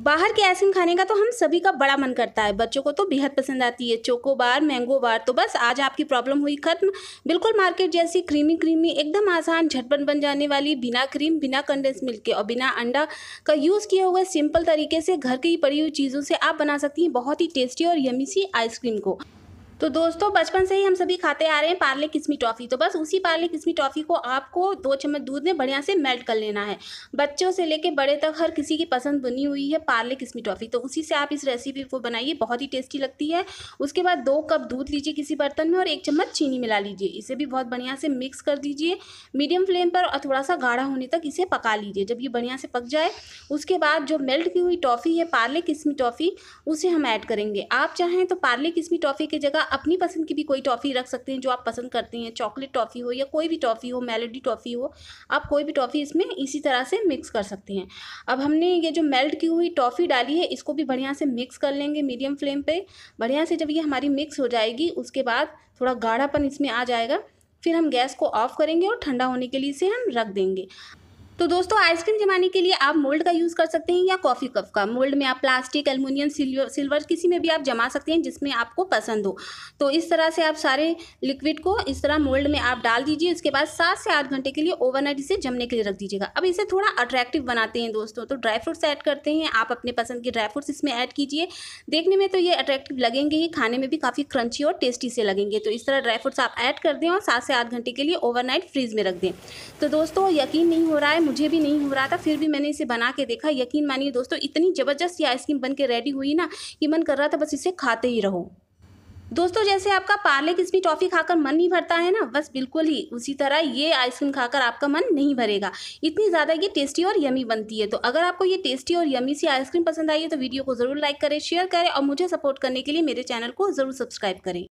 बाहर के आइसक्रीम खाने का तो हम सभी का बड़ा मन करता है बच्चों को तो बेहद पसंद आती है चोको बार मैंगो बार तो बस आज आपकी प्रॉब्लम हुई खत्म बिल्कुल मार्केट जैसी क्रीमी क्रीमी एकदम आसान झटपट बन जाने वाली बिना क्रीम बिना कंडेंस मिल्क के और बिना अंडा का यूज़ किया हुआ सिंपल तरीके से घर की पड़ी हुई चीज़ों से आप बना सकती हैं बहुत ही टेस्टी और यमी सी आइसक्रीम को तो दोस्तों बचपन से ही हम सभी खाते आ रहे हैं पार्ले किसमी टॉफ़ी तो बस उसी पार्ले किसमी टॉफ़ी को आपको दो चम्मच दूध में बढ़िया से मेल्ट कर लेना है बच्चों से लेके बड़े तक हर किसी की पसंद बनी हुई है पार्ले किसमी टॉफ़ी तो उसी से आप इस रेसिपी को बनाइए बहुत ही टेस्टी लगती है उसके बाद दो कप दूध लीजिए किसी बर्तन में और एक चम्मच चीनी मिला लीजिए इसे भी बहुत बढ़िया से मिक्स कर दीजिए मीडियम फ्लेम पर और थोड़ा सा गाढ़ा होने तक इसे पका लीजिए जब ये बढ़िया से पक जाए उसके बाद जो मेल्ट की हुई टॉफ़ी है पार्ले किसमी टॉफ़ी उसे हम ऐड करेंगे आप चाहें तो पार्ले किसमी टॉफ़ी की जगह अपनी पसंद की भी कोई टॉफ़ी रख सकते हैं जो आप पसंद करते हैं चॉकलेट टॉफ़ी हो या कोई भी टॉफ़ी हो मेलेडी टॉफ़ी हो आप कोई भी टॉफ़ी इसमें इसी तरह से मिक्स कर सकते हैं अब हमने ये जो मेल्ट की हुई टॉफ़ी डाली है इसको भी बढ़िया से मिक्स कर लेंगे मीडियम फ्लेम पर बढ़िया से जब ये हमारी मिक्स हो जाएगी उसके बाद थोड़ा गाढ़ापन इसमें आ जाएगा फिर हम गैस को ऑफ़ करेंगे और ठंडा होने के लिए इसे हम रख देंगे तो दोस्तों आइसक्रीम जमाने के लिए आप मोल्ड का यूज़ कर सकते हैं या कॉफ़ी कप का मोल्ड में आप प्लास्टिक एलमिनियम सिल्वर किसी में भी आप जमा सकते हैं जिसमें आपको पसंद हो तो इस तरह से आप सारे लिक्विड को इस तरह मोल्ड में आप डाल दीजिए उसके बाद सात से आठ घंटे के लिए ओवरनाइट इसे जमने के लिए रख दीजिएगा अब इसे थोड़ा अट्रैक्टिव बनाते हैं दोस्तों तो ड्राई फ्रूट्स ऐड करते हैं आप अपने पसंद के ड्राई फ्रूट्स इसमें ऐड कीजिए देखने में तो ये अट्रैक्टिव लगेंगे ही खाने में भी काफ़ी क्रंची और टेस्टी से लगेंगे तो इस तरह ड्राई फ्रूट्स आप ऐड कर दें और सात से आठ घंटे के लिए ओवरनाइट फ्रीज में रख दें तो दोस्तों यकीन नहीं हो रहा है मुझे भी नहीं हो रहा था फिर भी मैंने इसे बना के देखा यकीन मानिए दोस्तों इतनी ज़बरदस्त ये आइसक्रीम बन के रेडी हुई ना कि मन कर रहा था बस इसे खाते ही रहो दोस्तों जैसे आपका पार्ले किसमी टॉफ़ी खाकर मन नहीं भरता है ना बस बिल्कुल ही उसी तरह ये आइसक्रीम खाकर आपका मन नहीं भरेगा इतनी ज़्यादा ये टेस्टी और यमी बनती है तो अगर आपको ये टेस्टी और यमी सी आइसक्रीम पसंद आई है तो वीडियो को ज़रूर लाइक करें शेयर करें और मुझे सपोर्ट करने के लिए मेरे चैनल को ज़रूर सब्सक्राइब करें